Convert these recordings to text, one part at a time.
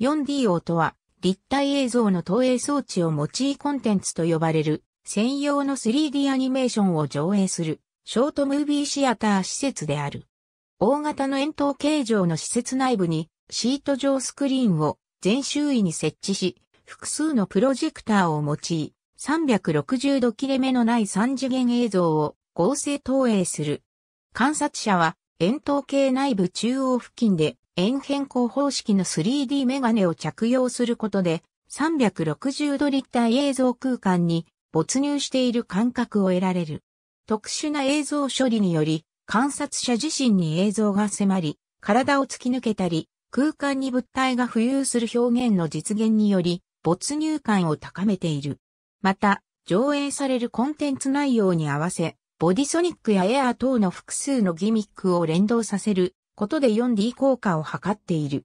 4DO とは、立体映像の投影装置を用いコンテンツと呼ばれる、専用の 3D アニメーションを上映する、ショートムービーシアター施設である。大型の円筒形状の施設内部に、シート状スクリーンを全周囲に設置し、複数のプロジェクターを用い、360度切れ目のない3次元映像を合成投影する。観察者は、円筒形内部中央付近で円変更方式の 3D メガネを着用することで、360度立体映像空間に没入している感覚を得られる。特殊な映像処理により、観察者自身に映像が迫り、体を突き抜けたり、空間に物体が浮遊する表現の実現により、没入感を高めている。また、上映されるコンテンツ内容に合わせ、ボディソニックやエアー等の複数のギミックを連動させることで 4D 効果を図っている。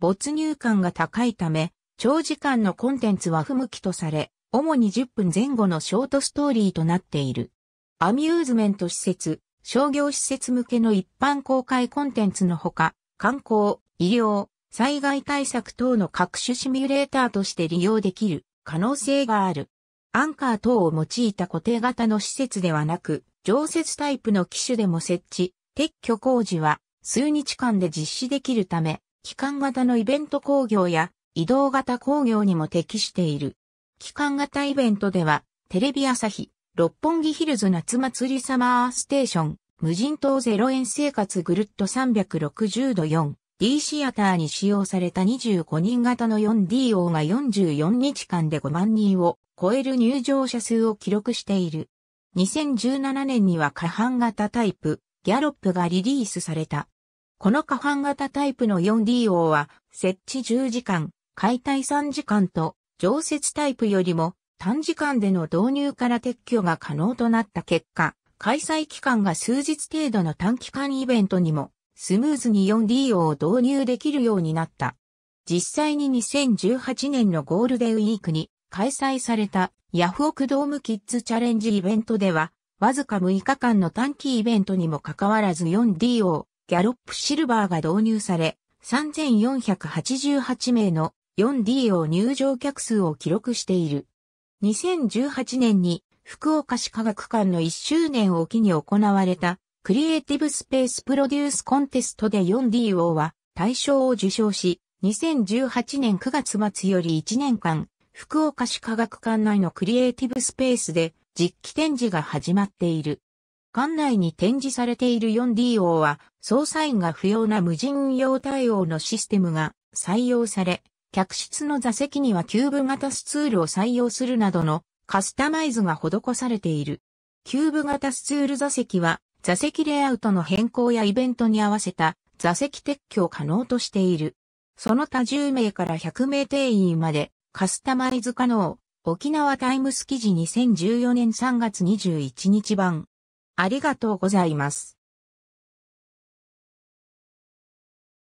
没入感が高いため、長時間のコンテンツは不向きとされ、主に10分前後のショートストーリーとなっている。アミューズメント施設、商業施設向けの一般公開コンテンツのほか、観光、医療、災害対策等の各種シミュレーターとして利用できる可能性がある。アンカー等を用いた固定型の施設ではなく、常設タイプの機種でも設置、撤去工事は数日間で実施できるため、機関型のイベント工業や移動型工業にも適している。機関型イベントでは、テレビ朝日、六本木ヒルズ夏祭りサマーステーション、無人島0円生活ぐるっと360度 4D シアターに使用された25人型の 4DO が44日間で5万人を超える入場者数を記録している。2017年には下半型タイプ、ギャロップがリリースされた。この下半型タイプの 4D o は、設置10時間、解体3時間と、常設タイプよりも短時間での導入から撤去が可能となった結果、開催期間が数日程度の短期間イベントにも、スムーズに 4D o を導入できるようになった。実際に2018年のゴールデンウィークに開催されたヤフオクドームキッズチャレンジイベントでは、わずか6日間の短期イベントにもかかわらず 4D o ギャロップシルバーが導入され、3488名の 4D を入場客数を記録している。2018年に福岡市科学館の1周年を機に行われたクリエイティブスペースプロデュースコンテストで 4DO は大賞を受賞し、2018年9月末より1年間、福岡市科学館内のクリエイティブスペースで実機展示が始まっている。館内に展示されている 4DO は、捜査員が不要な無人運用対応のシステムが採用され、客室の座席にはキューブ型スツールを採用するなどのカスタマイズが施されている。キューブ型スツール座席は、座席レイアウトの変更やイベントに合わせた座席撤去を可能としている。その他10名から100名定員までカスタマイズ可能。沖縄タイムス記事2014年3月21日版。ありがとうございます。